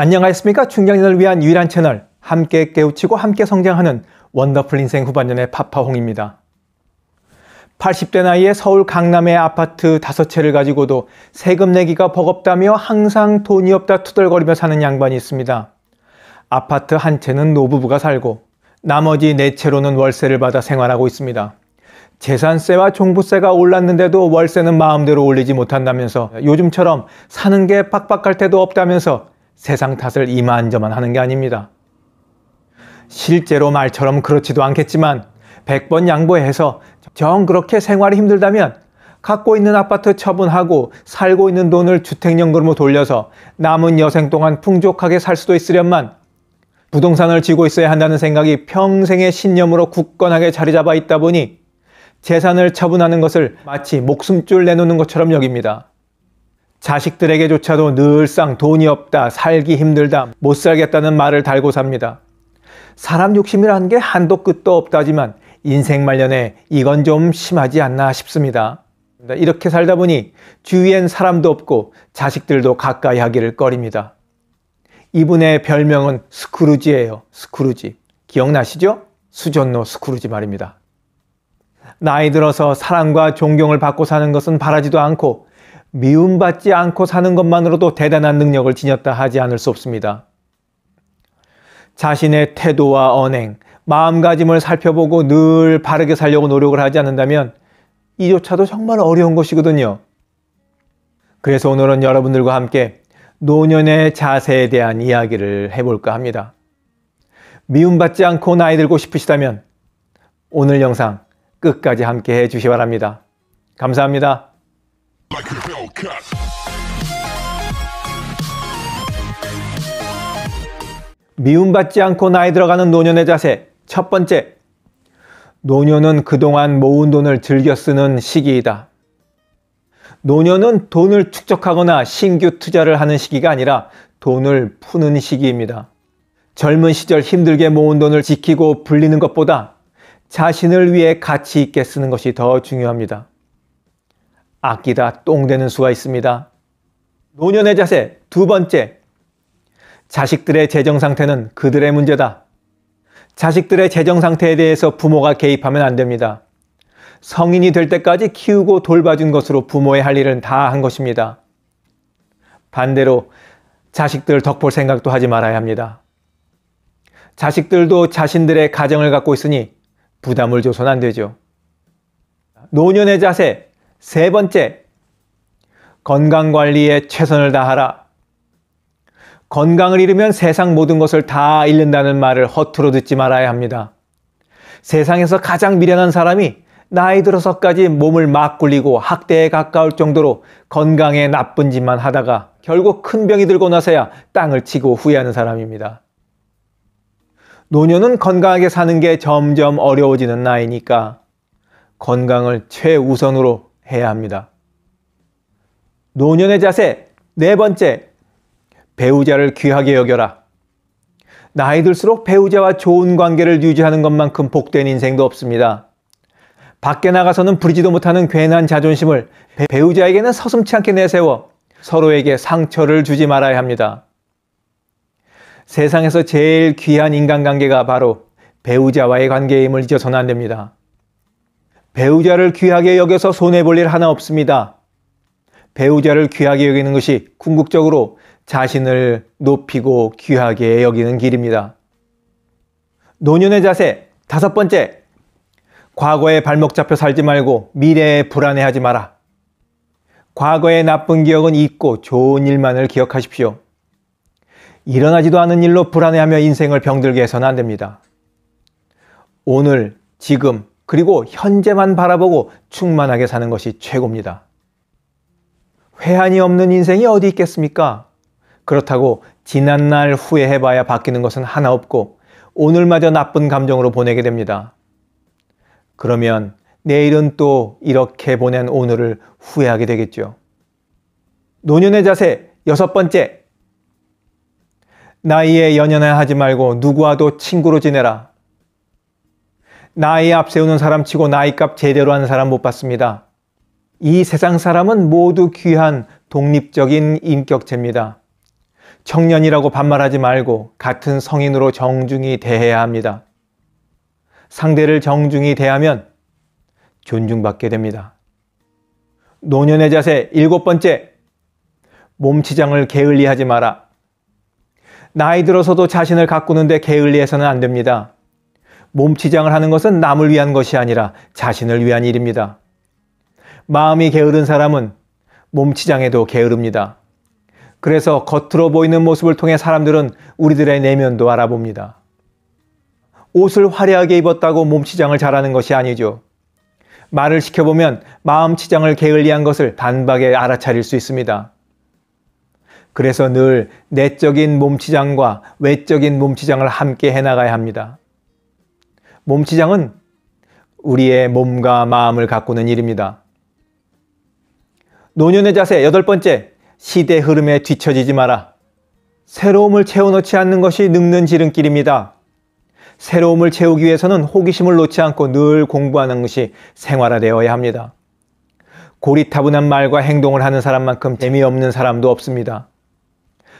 안녕하십니까충장년을 위한 유일한 채널, 함께 깨우치고 함께 성장하는 원더풀 인생 후반년의 파파홍입니다. 80대 나이에 서울 강남의 아파트 5채를 가지고도 세금 내기가 버겁다며 항상 돈이 없다 투덜거리며 사는 양반이 있습니다. 아파트 한 채는 노부부가 살고 나머지 4채로는 월세를 받아 생활하고 있습니다. 재산세와 종부세가 올랐는데도 월세는 마음대로 올리지 못한다면서 요즘처럼 사는 게 빡빡할 때도 없다면서 세상 탓을 이만저만 하는 게 아닙니다. 실제로 말처럼 그렇지도 않겠지만 100번 양보해서 정 그렇게 생활이 힘들다면 갖고 있는 아파트 처분하고 살고 있는 돈을 주택연금으로 돌려서 남은 여생 동안 풍족하게 살 수도 있으련만 부동산을 쥐고 있어야 한다는 생각이 평생의 신념으로 굳건하게 자리 잡아 있다 보니 재산을 처분하는 것을 마치 목숨줄 내놓는 것처럼 여깁니다. 자식들에게조차도 늘상 돈이 없다, 살기 힘들다, 못 살겠다는 말을 달고 삽니다. 사람 욕심이라는 게 한도 끝도 없다지만 인생 말년에 이건 좀 심하지 않나 싶습니다. 네, 이렇게 살다 보니 주위엔 사람도 없고 자식들도 가까이 하기를 꺼립니다. 이분의 별명은 스크루지예요. 스크루지. 기억나시죠? 수전노 스크루지 말입니다. 나이 들어서 사랑과 존경을 받고 사는 것은 바라지도 않고 미움받지 않고 사는 것만으로도 대단한 능력을 지녔다 하지 않을 수 없습니다. 자신의 태도와 언행, 마음가짐을 살펴보고 늘 바르게 살려고 노력을 하지 않는다면 이조차도 정말 어려운 것이거든요. 그래서 오늘은 여러분들과 함께 노년의 자세에 대한 이야기를 해볼까 합니다. 미움받지 않고 나이 들고 싶으시다면 오늘 영상 끝까지 함께 해 주시 바랍니다. 감사합니다. 미움받지 않고 나이 들어가는 노년의 자세. 첫 번째, 노년은 그동안 모은 돈을 즐겨 쓰는 시기이다. 노년은 돈을 축적하거나 신규 투자를 하는 시기가 아니라 돈을 푸는 시기입니다. 젊은 시절 힘들게 모은 돈을 지키고 불리는 것보다 자신을 위해 가치 있게 쓰는 것이 더 중요합니다. 아끼다 똥되는 수가 있습니다. 노년의 자세 두 번째, 자식들의 재정 상태는 그들의 문제다. 자식들의 재정 상태에 대해서 부모가 개입하면 안 됩니다. 성인이 될 때까지 키우고 돌봐준 것으로 부모의 할 일은 다 한 것입니다. 반대로 자식들 덕볼 생각도 하지 말아야 합니다. 자식들도 자신들의 가정을 갖고 있으니 부담을 줘선 안 되죠. 노년의 자세 세 번째 건강 관리에 최선을 다하라. 건강을 잃으면 세상 모든 것을 다 잃는다는 말을 허투루 듣지 말아야 합니다. 세상에서 가장 미련한 사람이 나이 들어서까지 몸을 막 굴리고 학대에 가까울 정도로 건강에 나쁜 짓만 하다가 결국 큰 병이 들고 나서야 땅을 치고 후회하는 사람입니다. 노년은 건강하게 사는 게 점점 어려워지는 나이니까 건강을 최우선으로 해야 합니다. 노년의 자세 네 번째 배우자를 귀하게 여겨라. 나이 들수록 배우자와 좋은 관계를 유지하는 것만큼 복된 인생도 없습니다. 밖에 나가서는 부리지도 못하는 괜한 자존심을 배우자에게는 서슴치 않게 내세워 서로에게 상처를 주지 말아야 합니다. 세상에서 제일 귀한 인간관계가 바로 배우자와의 관계임을 잊어서는 안 됩니다. 배우자를 귀하게 여겨서 손해볼 일 하나 없습니다. 배우자를 귀하게 여기는 것이 궁극적으로 자신을 높이고 귀하게 여기는 길입니다. 노년의 자세 다섯 번째. 과거에 발목 잡혀 살지 말고 미래에 불안해하지 마라. 과거의 나쁜 기억은 잊고 좋은 일만을 기억하십시오. 일어나지도 않은 일로 불안해하며 인생을 병들게 해서는 안 됩니다. 오늘, 지금, 그리고 현재만 바라보고 충만하게 사는 것이 최고입니다. 회한이 없는 인생이 어디 있겠습니까? 그렇다고 지난날 후회해봐야 바뀌는 것은 하나 없고 오늘마저 나쁜 감정으로 보내게 됩니다. 그러면 내일은 또 이렇게 보낸 오늘을 후회하게 되겠죠. 노년의 자세 여섯 번째. 나이에 연연하지 해 말고 누구와도 친구로 지내라. 나이 앞세우는 사람 치고 나이값 제대로 하는 사람 못 봤습니다. 이 세상 사람은 모두 귀한 독립적인 인격체입니다. 청년이라고 반말하지 말고 같은 성인으로 정중히 대해야 합니다. 상대를 정중히 대하면 존중받게 됩니다. 노년의 자세 일곱 번째, 몸치장을 게을리하지 마라. 나이 들어서도 자신을 가꾸는데 게을리해서는 안 됩니다. 몸치장을 하는 것은 남을 위한 것이 아니라 자신을 위한 일입니다. 마음이 게으른 사람은 몸치장에도 게으릅니다. 그래서 겉으로 보이는 모습을 통해 사람들은 우리들의 내면도 알아봅니다. 옷을 화려하게 입었다고 몸치장을 잘하는 것이 아니죠. 말을 시켜보면 마음치장을 게을리한 것을 단박에 알아차릴 수 있습니다. 그래서 늘 내적인 몸치장과 외적인 몸치장을 함께 해나가야 합니다. 몸치장은 우리의 몸과 마음을 가꾸는 일입니다. 노년의 자세 여덟 번째, 시대 흐름에 뒤처지지 마라. 새로움을 채워넣지 않는 것이 늙는 지름길입니다. 새로움을 채우기 위해서는 호기심을 놓지 않고 늘 공부하는 것이 생활화되어야 합니다. 고리타분한 말과 행동을 하는 사람만큼 재미없는 사람도 없습니다.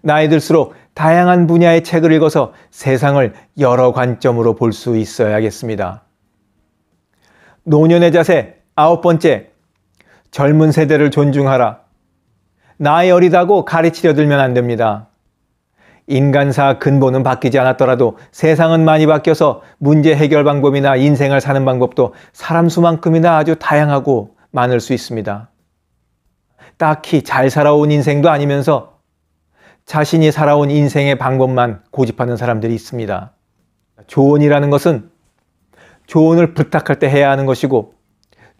나이 들수록 다양한 분야의 책을 읽어서 세상을 여러 관점으로 볼 수 있어야겠습니다. 노년의 자세 아홉 번째. 젊은 세대를 존중하라. 나의 어리다고 가르치려 들면 안 됩니다. 인간사 근본은 바뀌지 않았더라도 세상은 많이 바뀌어서 문제 해결 방법이나 인생을 사는 방법도 사람 수만큼이나 아주 다양하고 많을 수 있습니다. 딱히 잘 살아온 인생도 아니면서 자신이 살아온 인생의 방법만 고집하는 사람들이 있습니다. 조언이라는 것은 조언을 부탁할 때 해야 하는 것이고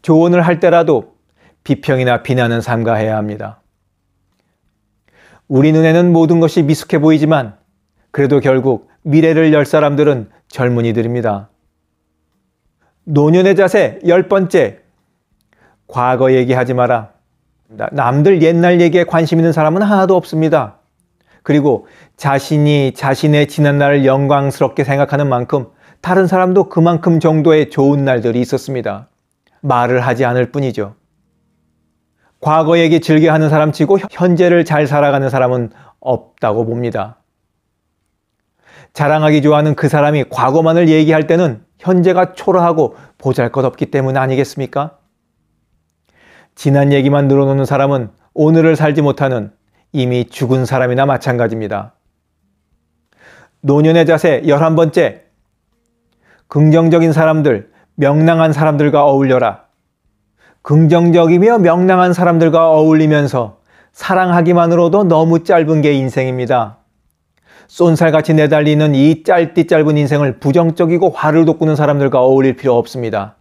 조언을 할 때라도 비평이나 비난은 삼가해야 합니다. 우리 눈에는 모든 것이 미숙해 보이지만 그래도 결국 미래를 열 사람들은 젊은이들입니다. 노년의 자세 열 번째. 과거 얘기하지 마라. 남들 옛날 얘기에 관심 있는 사람은 하나도 없습니다. 그리고 자신이 자신의 지난 날을 영광스럽게 생각하는 만큼 다른 사람도 그만큼 정도의 좋은 날들이 있었습니다. 말을 하지 않을 뿐이죠. 과거 얘기 즐겨 하는 사람 치고 현재를 잘 살아가는 사람은 없다고 봅니다. 자랑하기 좋아하는 그 사람이 과거만을 얘기할 때는 현재가 초라하고 보잘 것 없기 때문 아니겠습니까? 지난 얘기만 늘어놓는 사람은 오늘을 살지 못하는 이미 죽은 사람이나 마찬가지입니다. 노년의 자세 11번째. 긍정적인 사람들, 명랑한 사람들과 어울려라. 긍정적이며 명랑한 사람들과 어울리면서 사랑하기만으로도 너무 짧은 게 인생입니다. 쏜살같이 내달리는 이 짧디 짧은 인생을 부정적이고 화를 돋구는 사람들과 어울릴 필요 없습니다.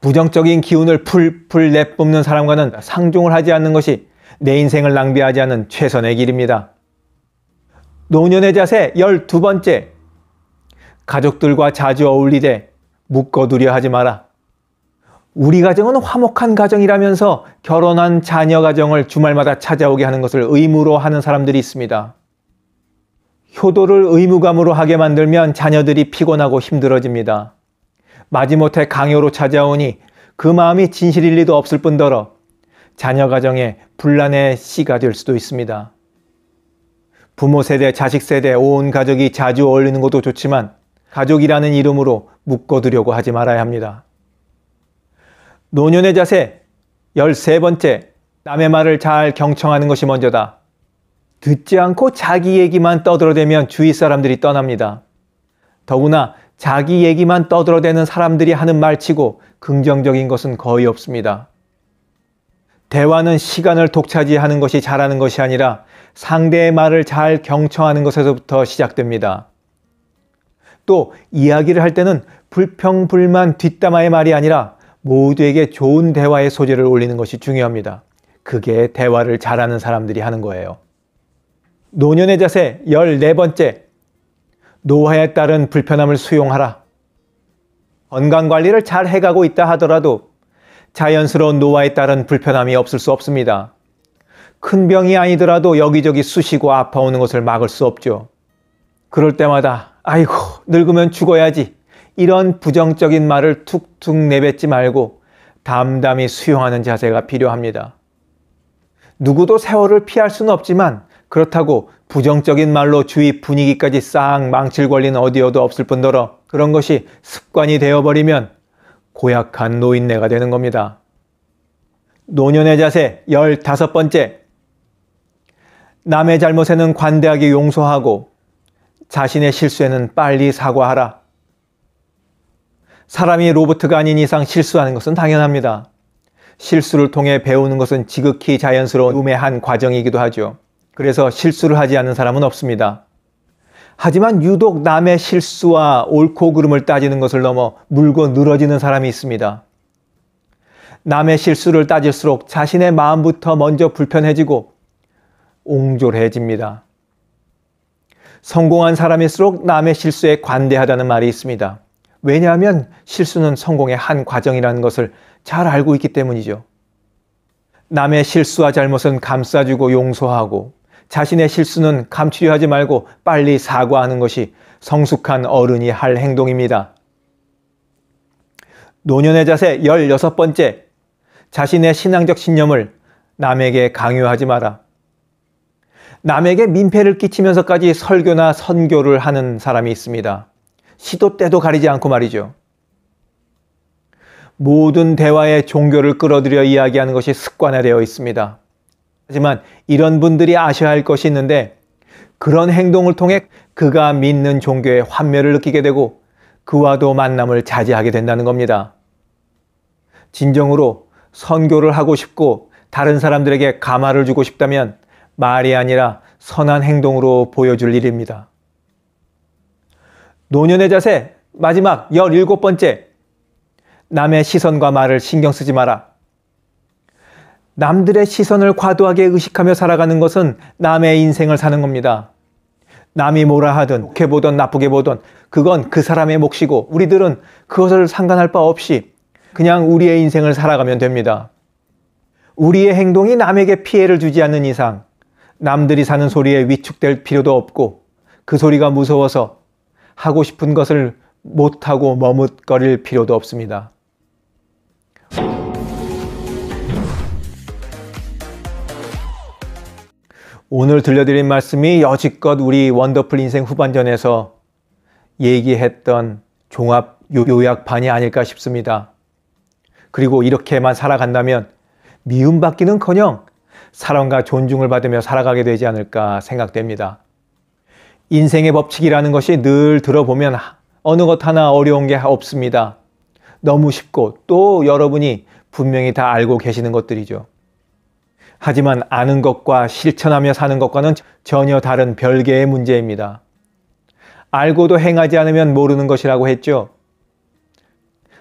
부정적인 기운을 풀풀 내뿜는 사람과는 상종을 하지 않는 것이 내 인생을 낭비하지 않는 최선의 길입니다. 노년의 자세 12번째. 가족들과 자주 어울리되 묶어두려 하지 마라. 우리 가정은 화목한 가정이라면서 결혼한 자녀 가정을 주말마다 찾아오게 하는 것을 의무로 하는 사람들이 있습니다. 효도를 의무감으로 하게 만들면 자녀들이 피곤하고 힘들어집니다. 마지못해 강요로 찾아오니 그 마음이 진실일 리도 없을 뿐더러 자녀 가정에 분란의 씨가 될 수도 있습니다. 부모 세대, 자식 세대, 온 가족이 자주 어울리는 것도 좋지만 가족이라는 이름으로 묶어두려고 하지 말아야 합니다. 노년의 자세 13번째 남의 말을 잘 경청하는 것이 먼저다. 듣지 않고 자기 얘기만 떠들어대면 주위 사람들이 떠납니다. 더구나 자기 얘기만 떠들어대는 사람들이 하는 말치고 긍정적인 것은 거의 없습니다. 대화는 시간을 독차지하는 것이 잘하는 것이 아니라 상대의 말을 잘 경청하는 것에서부터 시작됩니다. 또 이야기를 할 때는 불평불만 뒷담화의 말이 아니라 모두에게 좋은 대화의 소재를 올리는 것이 중요합니다. 그게 대화를 잘하는 사람들이 하는 거예요. 노년의 자세 14번째. 노화에 따른 불편함을 수용하라. 건강 관리를 잘 해가고 있다 하더라도 자연스러운 노화에 따른 불편함이 없을 수 없습니다. 큰 병이 아니더라도 여기저기 쑤시고 아파오는 것을 막을 수 없죠. 그럴 때마다, 아이고, 늙으면 죽어야지. 이런 부정적인 말을 툭툭 내뱉지 말고 담담히 수용하는 자세가 필요합니다. 누구도 세월을 피할 수는 없지만 그렇다고 부정적인 말로 주위 분위기까지 싹 망칠 권리는 어디어도 없을 뿐더러 그런 것이 습관이 되어버리면 고약한 노인네가 되는 겁니다. 노년의 자세 15번째. 남의 잘못에는 관대하게 용서하고 자신의 실수에는 빨리 사과하라. 사람이 로봇가 아닌 이상 실수하는 것은 당연합니다. 실수를 통해 배우는 것은 지극히 자연스러운 우매한 과정이기도 하죠. 그래서 실수를 하지 않는 사람은 없습니다. 하지만 유독 남의 실수와 옳고 그름을 따지는 것을 넘어 물고 늘어지는 사람이 있습니다. 남의 실수를 따질수록 자신의 마음부터 먼저 불편해지고 옹졸해집니다. 성공한 사람일수록 남의 실수에 관대하다는 말이 있습니다. 왜냐하면 실수는 성공의 한 과정이라는 것을 잘 알고 있기 때문이죠. 남의 실수와 잘못은 감싸주고 용서하고 자신의 실수는 감추려 하지 말고 빨리 사과하는 것이 성숙한 어른이 할 행동입니다. 노년의 자세 16번째. 자신의 신앙적 신념을 남에게 강요하지 마라. 남에게 민폐를 끼치면서까지 설교나 선교를 하는 사람이 있습니다. 시도 때도 가리지 않고 말이죠. 모든 대화에 종교를 끌어들여 이야기하는 것이 습관화되어 있습니다. 하지만 이런 분들이 아셔야 할 것이 있는데 그런 행동을 통해 그가 믿는 종교의 환멸을 느끼게 되고 그와도 만남을 자제하게 된다는 겁니다. 진정으로 선교를 하고 싶고 다른 사람들에게 감화를 주고 싶다면 말이 아니라 선한 행동으로 보여줄 일입니다. 노년의 자세 마지막 17번째 남의 시선과 말을 신경 쓰지 마라. 남들의 시선을 과도하게 의식하며 살아가는 것은 남의 인생을 사는 겁니다. 남이 뭐라 하든 좋게 보든 나쁘게 보든 그건 그 사람의 몫이고 우리들은 그것을 상관할 바 없이 그냥 우리의 인생을 살아가면 됩니다. 우리의 행동이 남에게 피해를 주지 않는 이상 남들이 사는 소리에 위축될 필요도 없고 그 소리가 무서워서 하고 싶은 것을 못하고 머뭇거릴 필요도 없습니다. 오늘 들려드린 말씀이 여지껏 우리 원더풀 인생 후반전에서 얘기했던 종합 요약반이 아닐까 싶습니다. 그리고 이렇게만 살아간다면 미움받기는 커녕 사랑과 존중을 받으며 살아가게 되지 않을까 생각됩니다. 인생의 법칙이라는 것이 늘 들어보면 어느 것 하나 어려운 게 없습니다. 너무 쉽고 또 여러분이 분명히 다 알고 계시는 것들이죠. 하지만 아는 것과 실천하며 사는 것과는 전혀 다른 별개의 문제입니다. 알고도 행하지 않으면 모르는 것이라고 했죠.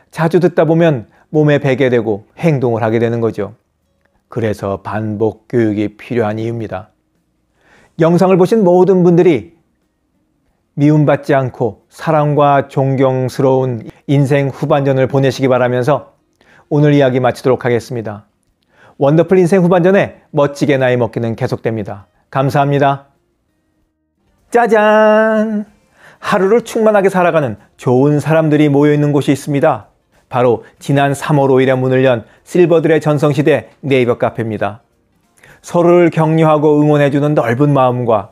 자주 듣다 보면 몸에 배게 되고 행동을 하게 되는 거죠. 그래서 반복 교육이 필요한 이유입니다. 영상을 보신 모든 분들이 미움받지 않고 사랑과 존경스러운 인생 후반전을 보내시기 바라면서 오늘 이야기 마치도록 하겠습니다. 원더풀 인생 후반전에 멋지게 나이 먹기는 계속됩니다. 감사합니다. 짜잔! 하루를 충만하게 살아가는 좋은 사람들이 모여있는 곳이 있습니다. 바로 지난 3월 5일에 문을 연 실버들의 전성시대 네이버 카페입니다. 서로를 격려하고 응원해주는 넓은 마음과